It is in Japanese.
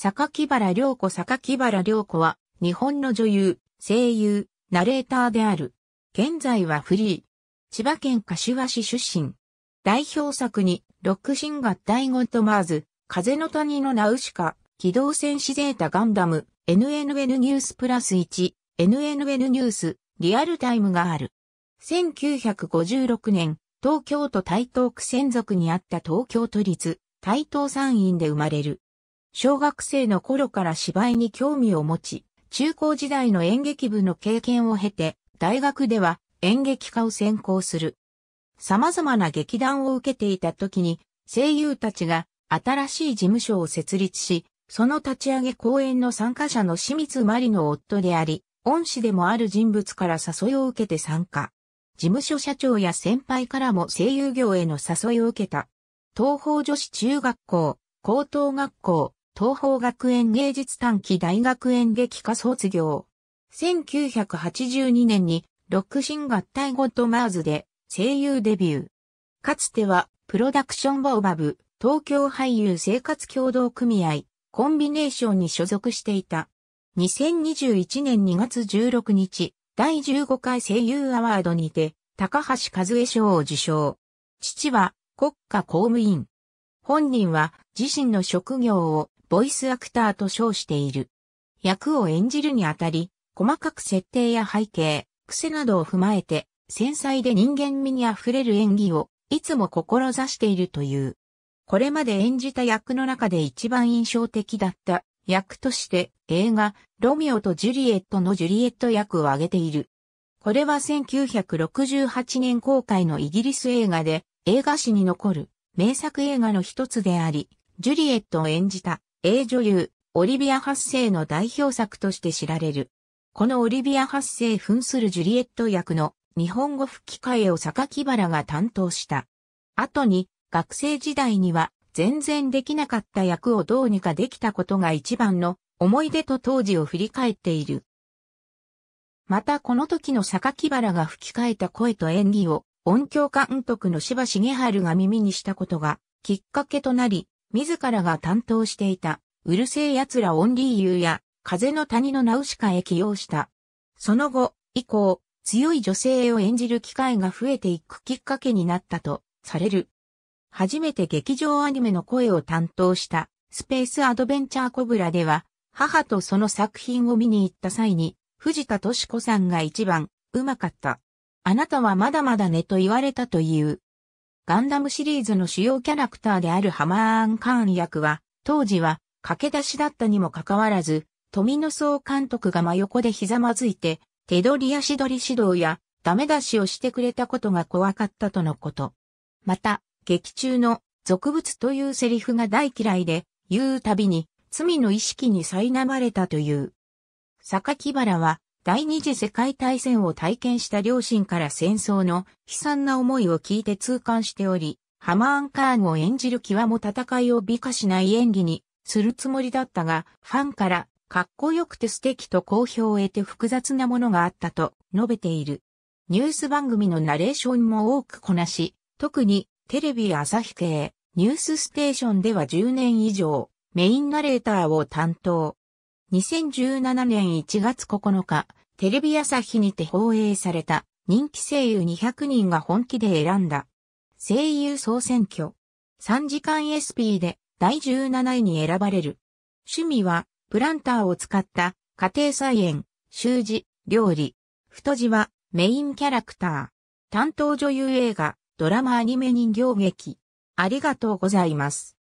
坂木原良子坂木原良子は、日本の女優、声優、ナレーターである。現在はフリー。千葉県柏市出身。代表作に、ロックシンガーダイゴントマーズ、風の谷のナウシカ、機動戦士ゼータガンダム、NNN ニュースプラス1、NNN ニュース、リアルタイムがある。1956年、東京都台東区専属にあった東京都立、台東産院で生まれる。小学生の頃から芝居に興味を持ち、中高時代の演劇部の経験を経て、大学では演劇科を専攻する。様々な劇団を受けていた時に、声優たちが新しい事務所を設立し、その立ち上げ公演の参加者の清水まりの夫であり、恩師でもある人物から誘いを受けて参加。事務所社長や先輩からも声優業への誘いを受けた。東方女子中学校、高等学校、東方学園芸術短期大学演劇科卒業。1982年にロックシン合体ゴッドマーズで声優デビュー。かつてはプロダクションバオバブ、東京俳優生活協同組合、コンビネーションに所属していた。2021年2月16日、第15回声優アワードにて、高橋和恵賞を受賞。父は国家公務員。本人は自身の職業をボイスアクターと称している。役を演じるにあたり、細かく設定や背景、癖などを踏まえて、繊細で人間味に溢れる演技を、いつも志しているという。これまで演じた役の中で一番印象的だった役として映画ロミオとジュリエットのジュリエット役を挙げている。これは1968年公開のイギリス映画で映画史に残る名作映画の一つであり、ジュリエットを演じた A 女優、オリビア発生の代表作として知られる。このオリビア発生扮するジュリエット役の日本語吹き替えを榊原が担当した。後に、学生時代には全然できなかった役をどうにかできたことが一番の思い出と当時を振り返っている。またこの時の榊原が吹き替えた声と演技を音響監督の柴茂春が耳にしたことがきっかけとなり、自らが担当していた、うるせえ奴らオンリーユーや、風の谷のナウシカへ起用した。その後、以降、強い女性を演じる機会が増えていくきっかけになったと、される。初めて劇場アニメの声を担当した、スペースアドベンチャーコブラでは、母とその作品を見に行った際に、藤田敏子さんが一番、うまかった。あなたはまだまだねと言われたという。ガンダムシリーズの主要キャラクターであるハマーン・カーン役は、当時は駆け出しだったにもかかわらず、富野総監督が真横でひざまずいて、手取り足取り指導やダメ出しをしてくれたことが怖かったとのこと。また、劇中の俗物というセリフが大嫌いで、言うたびに罪の意識に苛まれたという。榊原は第二次世界大戦を体験した両親から戦争の悲惨な思いを聞いて痛感しており、ハマーン・カーンを演じる際も戦いを美化しない演技にするつもりだったが、ファンからかっこよくて素敵と好評を得て複雑なものがあったと述べている。ニュース番組のナレーションも多くこなし、特にテレビ朝日系ニュースステーションでは10年以上メインナレーターを担当。2017年1月9日、テレビ朝日にて放映された人気声優200人が本気で選んだ。声優総選挙。3時間 SP で第17位に選ばれる。趣味は、プランターを使った家庭菜園、習字、料理。太字はメインキャラクター。担当女優映画、ドラマアニメ人形劇。ありがとうございます。